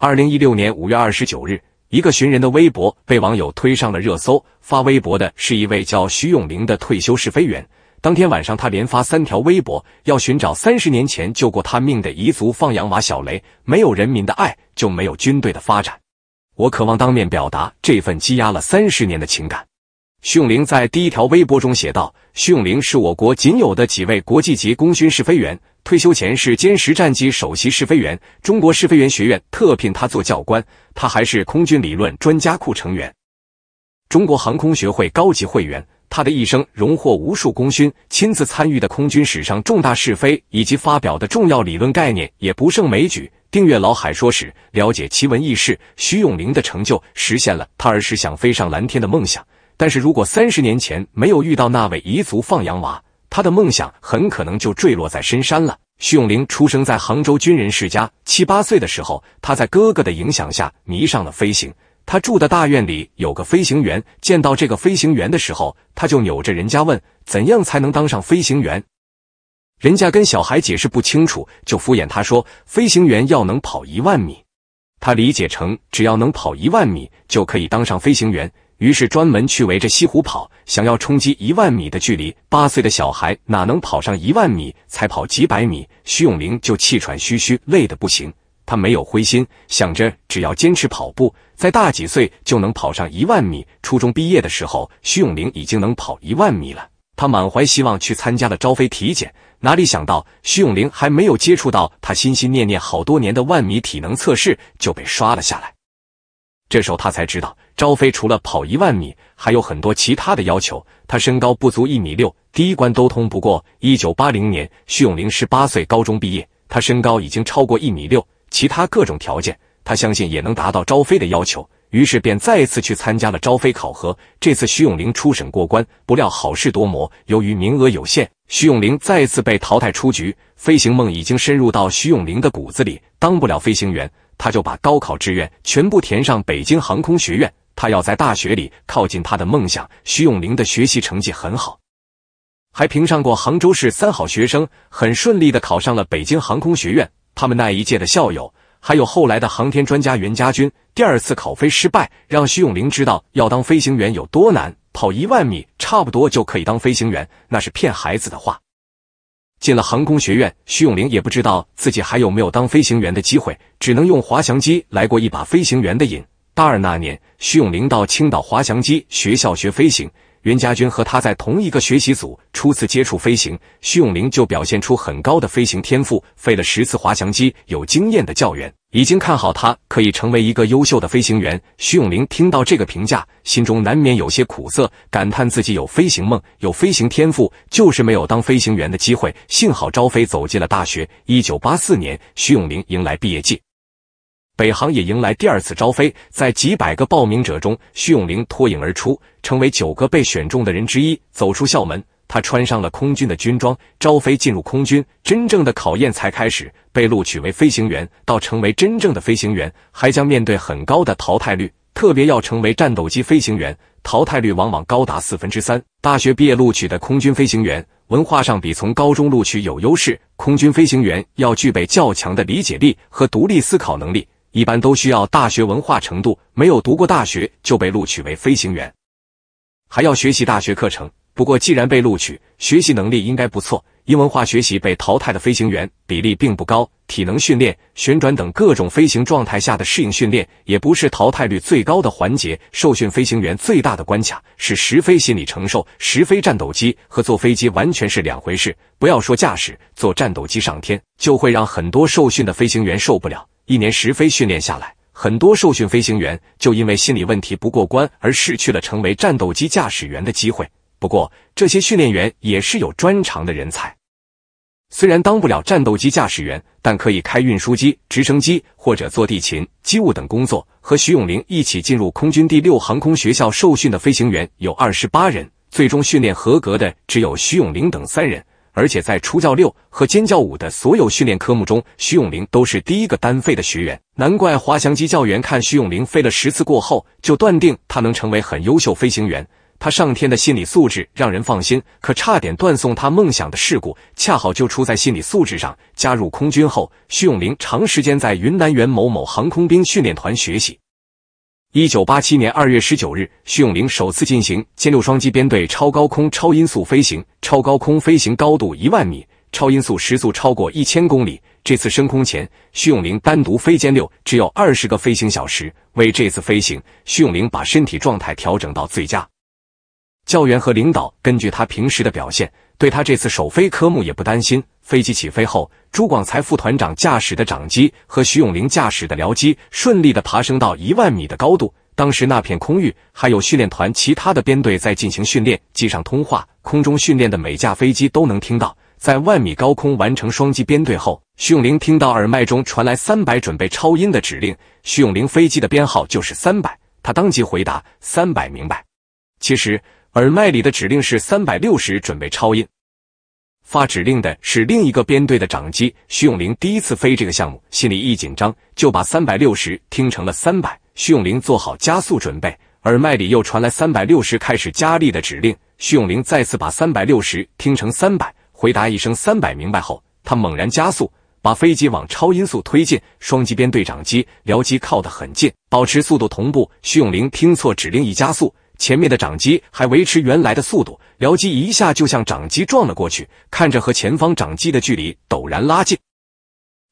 二零一六年五月二十九日，一个寻人的微博被网友推上了热搜。发微博的是一位叫徐永林的退休试飞员。当天晚上，他连发三条微博，要寻找三十年前救过他命的彝族放羊娃小雷。没有人民的爱，就没有军队的发展。我渴望当面表达这份积压了三十年的情感。徐永林在第一条微博中写道：“徐永林是我国仅有的几位国际级功勋试飞员。”退休前是歼十战机首席试飞员，中国试飞员学院特聘他做教官，他还是空军理论专家库成员、中国航空学会高级会员。他的一生荣获无数功勋，亲自参与的空军史上重大试飞以及发表的重要理论概念也不胜枚举。订阅老海说时了解奇闻异事。徐永林的成就实现了他儿时想飞上蓝天的梦想，但是如果三十年前没有遇到那位彝族放羊娃。他的梦想很可能就坠落在深山了。徐永龄出生在杭州军人世家，七八岁的时候，他在哥哥的影响下迷上了飞行。他住的大院里有个飞行员，见到这个飞行员的时候，他就扭着人家问：怎样才能当上飞行员？人家跟小孩解释不清楚，就敷衍他说：飞行员要能跑一万米。他理解成只要能跑一万米就可以当上飞行员。于是专门去围着西湖跑，想要冲击一万米的距离。八岁的小孩哪能跑上一万米？才跑几百米，徐永玲就气喘吁吁，累得不行。他没有灰心，想着只要坚持跑步，再大几岁就能跑上一万米。初中毕业的时候，徐永玲已经能跑一万米了。他满怀希望去参加了招飞体检，哪里想到徐永玲还没有接触到他心心念念好多年的万米体能测试，就被刷了下来。这时候他才知道，招飞除了跑一万米，还有很多其他的要求。他身高不足一米六，第一关都通不过。一九八零年，徐永林十八岁，高中毕业，他身高已经超过一米六，其他各种条件，他相信也能达到招飞的要求。于是便再次去参加了招飞考核。这次徐永林初审过关，不料好事多磨，由于名额有限，徐永林再次被淘汰出局。飞行梦已经深入到徐永林的骨子里，当不了飞行员。他就把高考志愿全部填上北京航空学院，他要在大学里靠近他的梦想。徐永玲的学习成绩很好，还评上过杭州市三好学生，很顺利的考上了北京航空学院。他们那一届的校友，还有后来的航天专家袁家军，第二次考飞失败，让徐永玲知道要当飞行员有多难。跑一万米差不多就可以当飞行员，那是骗孩子的话。进了航空学院，徐永玲也不知道自己还有没有当飞行员的机会，只能用滑翔机来过一把飞行员的瘾。大二那年，徐永玲到青岛滑翔机学校学飞行，袁家军和他在同一个学习组，初次接触飞行，徐永玲就表现出很高的飞行天赋，飞了十次滑翔机，有经验的教员。已经看好他可以成为一个优秀的飞行员。徐永林听到这个评价，心中难免有些苦涩，感叹自己有飞行梦，有飞行天赋，就是没有当飞行员的机会。幸好招飞走进了大学。一九八四年，徐永林迎来毕业季，北航也迎来第二次招飞，在几百个报名者中，徐永林脱颖而出，成为九个被选中的人之一，走出校门。他穿上了空军的军装，招飞进入空军，真正的考验才开始。被录取为飞行员，到成为真正的飞行员，还将面对很高的淘汰率。特别要成为战斗机飞行员，淘汰率往往高达四分之三。大学毕业录取的空军飞行员，文化上比从高中录取有优势。空军飞行员要具备较强的理解力和独立思考能力，一般都需要大学文化程度。没有读过大学就被录取为飞行员，还要学习大学课程。不过，既然被录取，学习能力应该不错。英文化学习被淘汰的飞行员比例并不高，体能训练、旋转等各种飞行状态下的适应训练也不是淘汰率最高的环节。受训飞行员最大的关卡是实飞心理承受。实飞战斗机和坐飞机完全是两回事，不要说驾驶，坐战斗机上天就会让很多受训的飞行员受不了。一年实飞训练下来，很多受训飞行员就因为心理问题不过关而失去了成为战斗机驾驶员的机会。不过，这些训练员也是有专长的人才，虽然当不了战斗机驾驶员，但可以开运输机、直升机或者做地勤、机务等工作。和徐永林一起进入空军第六航空学校受训的飞行员有二十八人，最终训练合格的只有徐永林等三人。而且在初教六和歼教五的所有训练科目中，徐永林都是第一个单飞的学员。难怪滑翔机教员看徐永林飞了十次过后，就断定他能成为很优秀飞行员。他上天的心理素质让人放心，可差点断送他梦想的事故，恰好就出在心理素质上。加入空军后，徐永林长时间在云南元某某航空兵训练团学习。一九八七年二月十九日，徐永林首次进行歼六双机编队超高空超音速飞行，超高空飞行高度一万米，超音速时速超过一千公里。这次升空前，徐永林单独飞歼六，只有二十个飞行小时。为这次飞行，徐永林把身体状态调整到最佳。教员和领导根据他平时的表现，对他这次首飞科目也不担心。飞机起飞后，朱广才副团长驾驶的长机和徐永林驾驶的僚机顺利地爬升到一万米的高度。当时那片空域还有训练团其他的编队在进行训练，机上通话，空中训练的每架飞机都能听到。在万米高空完成双机编队后，徐永林听到耳麦中传来“三百准备超音”的指令。徐永林飞机的编号就是三百，他当即回答：“三百明白。”其实。耳麦里的指令是三百六十，准备超音。发指令的是另一个编队的掌机。徐永林第一次飞这个项目，心里一紧张，就把三百六十听成了三百。徐永林做好加速准备，耳麦里又传来三百六十开始加力的指令。徐永林再次把三百六十听成三百，回答一声“三百明白”后，他猛然加速，把飞机往超音速推进。双机编队长机僚机靠得很近，保持速度同步。徐永林听错指令，一加速。前面的掌机还维持原来的速度，僚机一下就向掌机撞了过去，看着和前方掌机的距离陡然拉近。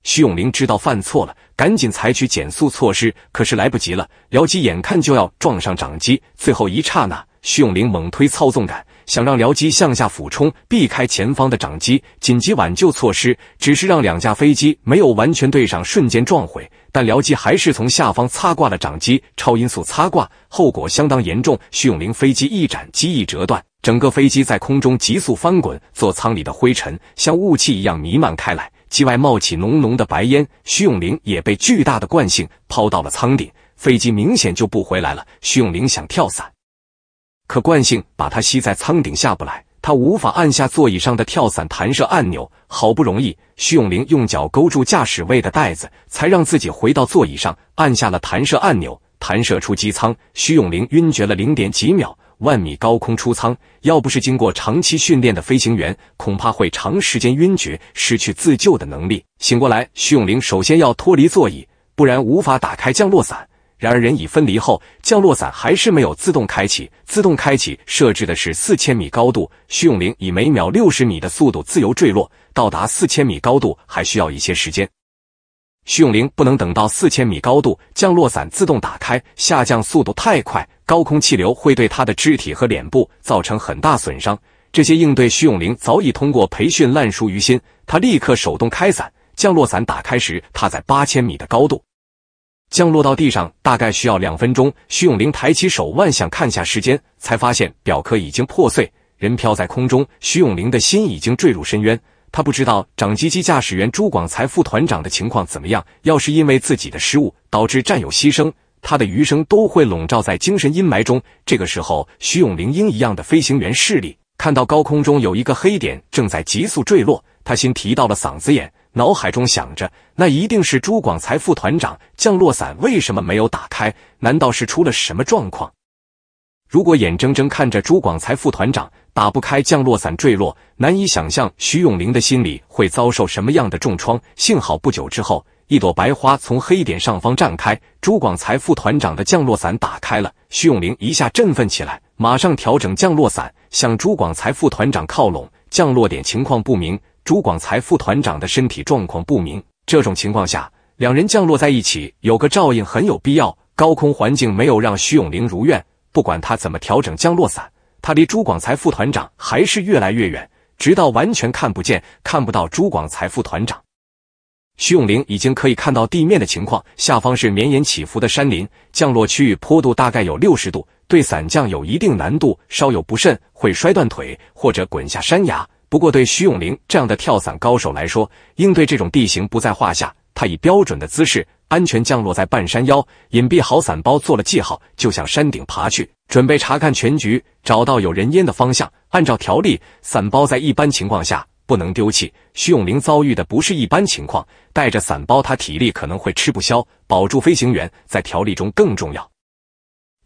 徐永林知道犯错了，赶紧采取减速措施，可是来不及了，僚机眼看就要撞上掌机，最后一刹那，徐永林猛推操纵杆。想让僚机向下俯冲避开前方的掌机，紧急挽救措施只是让两架飞机没有完全对上，瞬间撞毁。但僚机还是从下方擦挂了掌机，超音速擦挂后果相当严重。徐永林飞机一展机翼折断，整个飞机在空中急速翻滚，座舱里的灰尘像雾气一样弥漫开来，机外冒起浓浓的白烟。徐永林也被巨大的惯性抛到了舱顶，飞机明显就不回来了。徐永林想跳伞。可惯性把他吸在舱顶下不来，他无法按下座椅上的跳伞弹射按钮。好不容易，徐永林用脚勾住驾驶位的带子，才让自己回到座椅上，按下了弹射按钮，弹射出机舱。徐永林晕厥了零点几秒，万米高空出舱，要不是经过长期训练的飞行员，恐怕会长时间晕厥，失去自救的能力。醒过来，徐永林首先要脱离座椅，不然无法打开降落伞。然而，人已分离后，降落伞还是没有自动开启。自动开启设置的是四千米高度。徐永林以每秒六十米的速度自由坠落，到达四千米高度还需要一些时间。徐永林不能等到四千米高度降落伞自动打开，下降速度太快，高空气流会对他的肢体和脸部造成很大损伤。这些应对，徐永林早已通过培训烂熟于心。他立刻手动开伞。降落伞打开时，他在八千米的高度。降落到地上大概需要两分钟。徐永林抬起手腕想看下时间，才发现表壳已经破碎，人飘在空中。徐永林的心已经坠入深渊。他不知道长机机驾驶员朱广才副团长的情况怎么样。要是因为自己的失误导致战友牺牲，他的余生都会笼罩在精神阴霾中。这个时候，徐永林鹰一样的飞行员视力看到高空中有一个黑点正在急速坠落，他心提到了嗓子眼。脑海中想着，那一定是朱广才副团长降落伞为什么没有打开？难道是出了什么状况？如果眼睁睁看着朱广才副团长打不开降落伞坠落，难以想象徐永林的心里会遭受什么样的重创。幸好不久之后，一朵白花从黑点上方绽开，朱广才副团长的降落伞打开了。徐永林一下振奋起来，马上调整降落伞，向朱广才副团长靠拢。降落点情况不明。朱广财副团长的身体状况不明，这种情况下，两人降落在一起有个照应很有必要。高空环境没有让徐永林如愿，不管他怎么调整降落伞，他离朱广财副团长还是越来越远，直到完全看不见、看不到朱广财副团长。徐永林已经可以看到地面的情况，下方是绵延起伏的山林，降落区域坡度大概有六十度，对伞降有一定难度，稍有不慎会摔断腿或者滚下山崖。不过，对徐永林这样的跳伞高手来说，应对这种地形不在话下。他以标准的姿势，安全降落在半山腰，隐蔽好伞包，做了记号，就向山顶爬去，准备查看全局，找到有人烟的方向。按照条例，伞包在一般情况下不能丢弃。徐永林遭遇的不是一般情况，带着伞包，他体力可能会吃不消。保住飞行员，在条例中更重要。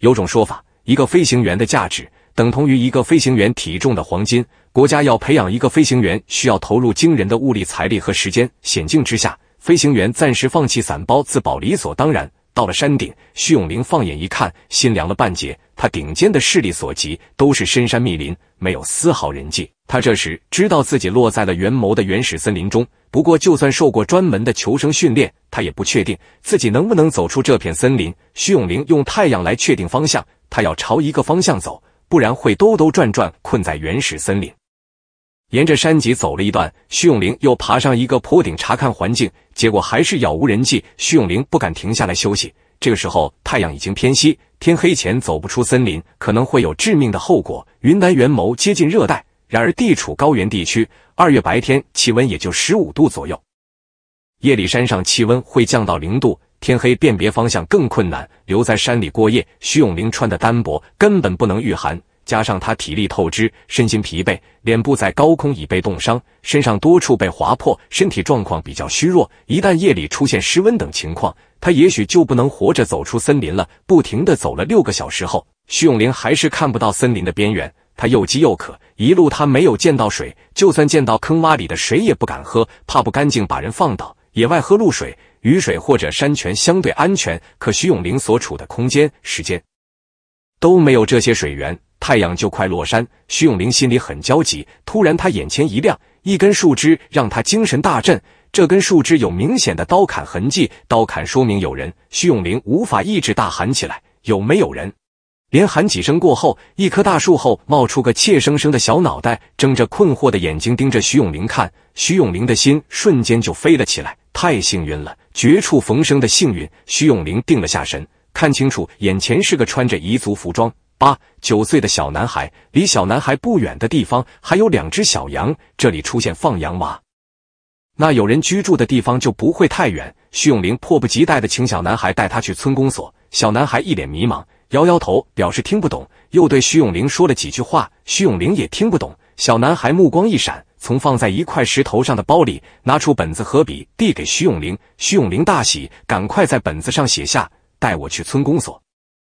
有种说法，一个飞行员的价值，等同于一个飞行员体重的黄金。国家要培养一个飞行员，需要投入惊人的物力、财力和时间。险境之下，飞行员暂时放弃伞包自保，理所当然。到了山顶，徐永林放眼一看，心凉了半截。他顶尖的势力所及，都是深山密林，没有丝毫人迹。他这时知道自己落在了元谋的原始森林中。不过，就算受过专门的求生训练，他也不确定自己能不能走出这片森林。徐永林用太阳来确定方向，他要朝一个方向走，不然会兜兜转转困在原始森林。沿着山脊走了一段，徐永林又爬上一个坡顶查看环境，结果还是杳无人迹。徐永林不敢停下来休息。这个时候太阳已经偏西，天黑前走不出森林，可能会有致命的后果。云南元谋接近热带，然而地处高原地区，二月白天气温也就十五度左右，夜里山上气温会降到零度，天黑辨别方向更困难。留在山里过夜，徐永林穿的单薄，根本不能御寒。加上他体力透支，身心疲惫，脸部在高空已被冻伤，身上多处被划破，身体状况比较虚弱。一旦夜里出现失温等情况，他也许就不能活着走出森林了。不停地走了六个小时后，徐永林还是看不到森林的边缘。他又饥又渴，一路他没有见到水，就算见到坑洼里的水也不敢喝，怕不干净把人放倒。野外喝露水、雨水或者山泉相对安全，可徐永林所处的空间、时间都没有这些水源。太阳就快落山，徐永林心里很焦急。突然，他眼前一亮，一根树枝让他精神大振。这根树枝有明显的刀砍痕迹，刀砍说明有人。徐永林无法抑制，大喊起来：“有没有人？”连喊几声过后，一棵大树后冒出个怯生生的小脑袋，睁着困惑的眼睛盯着徐永林看。徐永林的心瞬间就飞了起来，太幸运了，绝处逢生的幸运。徐永林定了下神，看清楚眼前是个穿着彝族服装。八九岁的小男孩，离小男孩不远的地方还有两只小羊，这里出现放羊娃，那有人居住的地方就不会太远。徐永玲迫不及待的请小男孩带他去村公所，小男孩一脸迷茫，摇摇头表示听不懂，又对徐永玲说了几句话，徐永玲也听不懂。小男孩目光一闪，从放在一块石头上的包里拿出本子和笔递给徐永玲，徐永玲大喜，赶快在本子上写下带我去村公所。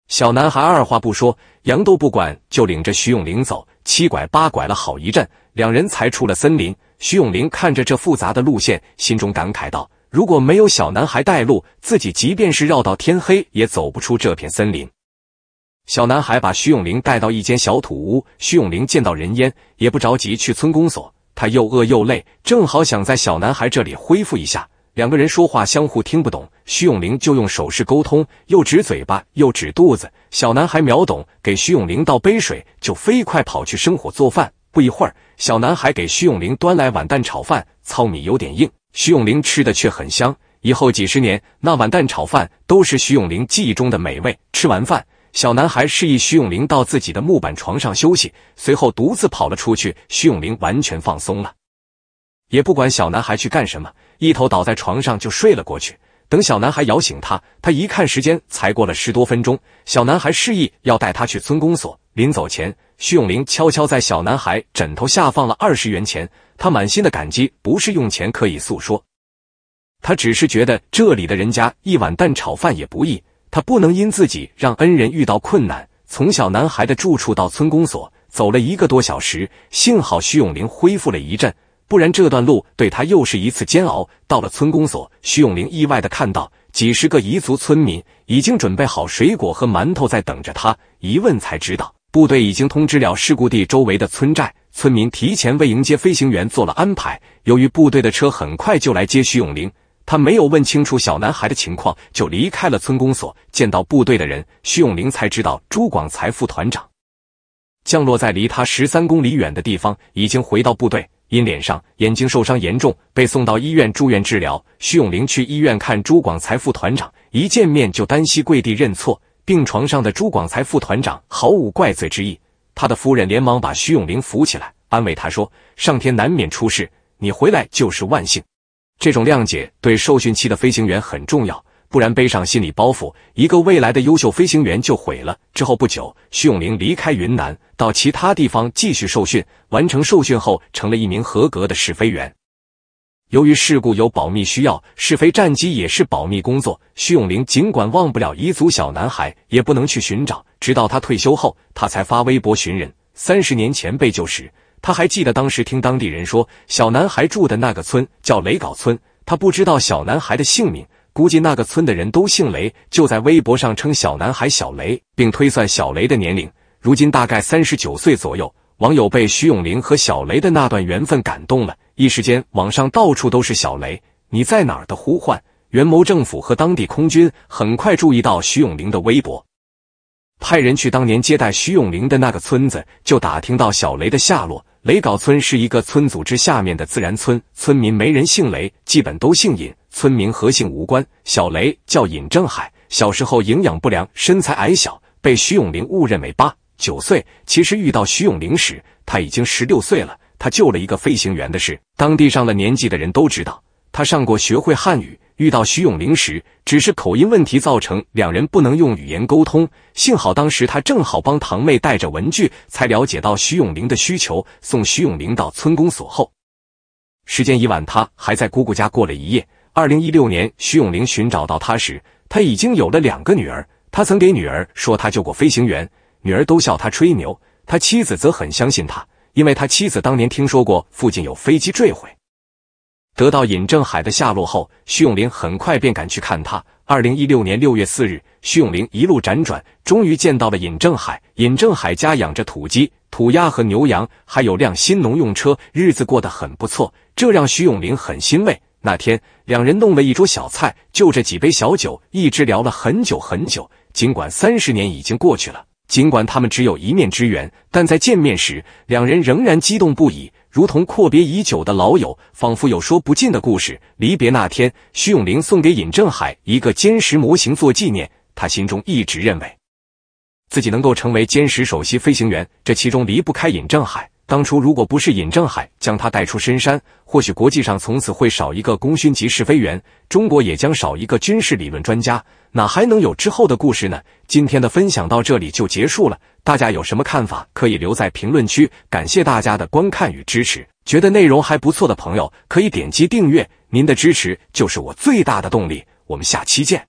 小男孩二话不说，羊都不管，就领着徐永林走，七拐八拐了好一阵，两人才出了森林。徐永林看着这复杂的路线，心中感慨道：“如果没有小男孩带路，自己即便是绕到天黑，也走不出这片森林。”小男孩把徐永林带到一间小土屋，徐永林见到人烟，也不着急去村公所，他又饿又累，正好想在小男孩这里恢复一下。两个人说话相互听不懂，徐永玲就用手势沟通，又指嘴巴又指肚子。小男孩秒懂，给徐永玲倒杯水，就飞快跑去生火做饭。不一会儿，小男孩给徐永玲端来碗蛋炒饭，糙米有点硬，徐永玲吃的却很香。以后几十年，那碗蛋炒饭都是徐永玲记忆中的美味。吃完饭，小男孩示意徐永玲到自己的木板床上休息，随后独自跑了出去。徐永玲完全放松了，也不管小男孩去干什么。一头倒在床上就睡了过去。等小男孩摇醒他，他一看时间才过了十多分钟。小男孩示意要带他去村公所。临走前，徐永林悄悄在小男孩枕头下放了二十元钱。他满心的感激，不是用钱可以诉说。他只是觉得这里的人家一碗蛋炒饭也不易，他不能因自己让恩人遇到困难。从小男孩的住处到村公所，走了一个多小时。幸好徐永林恢复了一阵。不然，这段路对他又是一次煎熬。到了村公所，徐永林意外的看到几十个彝族村民已经准备好水果和馒头在等着他。一问才知道，部队已经通知了事故地周围的村寨，村民提前为迎接飞行员做了安排。由于部队的车很快就来接徐永林，他没有问清楚小男孩的情况就离开了村公所。见到部队的人，徐永林才知道朱广才副团长降落在离他十三公里远的地方，已经回到部队。因脸上、眼睛受伤严重，被送到医院住院治疗。徐永林去医院看朱广才副团长，一见面就单膝跪地认错。病床上的朱广才副团长毫无怪罪之意，他的夫人连忙把徐永林扶起来，安慰他说：“上天难免出事，你回来就是万幸。”这种谅解对受训期的飞行员很重要。不然背上心理包袱，一个未来的优秀飞行员就毁了。之后不久，徐永林离开云南，到其他地方继续受训。完成受训后，成了一名合格的试飞员。由于事故有保密需要，试飞战机也是保密工作。徐永林尽管忘不了彝族小男孩，也不能去寻找。直到他退休后，他才发微博寻人。三十年前被救时，他还记得当时听当地人说，小男孩住的那个村叫雷稿村。他不知道小男孩的姓名。估计那个村的人都姓雷，就在微博上称小男孩小雷，并推算小雷的年龄，如今大概三十九岁左右。网友被徐永林和小雷的那段缘分感动了，一时间网上到处都是“小雷你在哪儿”的呼唤。元谋政府和当地空军很快注意到徐永林的微博，派人去当年接待徐永林的那个村子，就打听到小雷的下落。雷稿村是一个村组织下面的自然村，村民没人姓雷，基本都姓尹。村民和姓无关，小雷叫尹正海。小时候营养不良，身材矮小，被徐永林误认为八九岁。其实遇到徐永林时，他已经十六岁了。他救了一个飞行员的事，当地上了年纪的人都知道。他上过学会汉语。遇到徐永林时，只是口音问题造成两人不能用语言沟通。幸好当时他正好帮堂妹带着文具，才了解到徐永林的需求。送徐永林到村公所后，时间已晚，他还在姑姑家过了一夜。二零一六年，徐永林寻找到他时，他已经有了两个女儿。他曾给女儿说他救过飞行员，女儿都笑他吹牛。他妻子则很相信他，因为他妻子当年听说过附近有飞机坠毁。得到尹正海的下落后，徐永林很快便赶去看他。二零一六年六月四日，徐永林一路辗转，终于见到了尹正海。尹正海家养着土鸡、土鸭和牛羊，还有辆新农用车，日子过得很不错，这让徐永林很欣慰。那天，两人弄了一桌小菜，就着几杯小酒，一直聊了很久很久。尽管三十年已经过去了，尽管他们只有一面之缘，但在见面时，两人仍然激动不已，如同阔别已久的老友，仿佛有说不尽的故事。离别那天，徐永林送给尹正海一个歼十模型做纪念。他心中一直认为，自己能够成为歼十首席飞行员，这其中离不开尹正海。当初如果不是尹正海将他带出深山，或许国际上从此会少一个功勋级试飞员，中国也将少一个军事理论专家，哪还能有之后的故事呢？今天的分享到这里就结束了，大家有什么看法可以留在评论区。感谢大家的观看与支持，觉得内容还不错的朋友可以点击订阅，您的支持就是我最大的动力。我们下期见。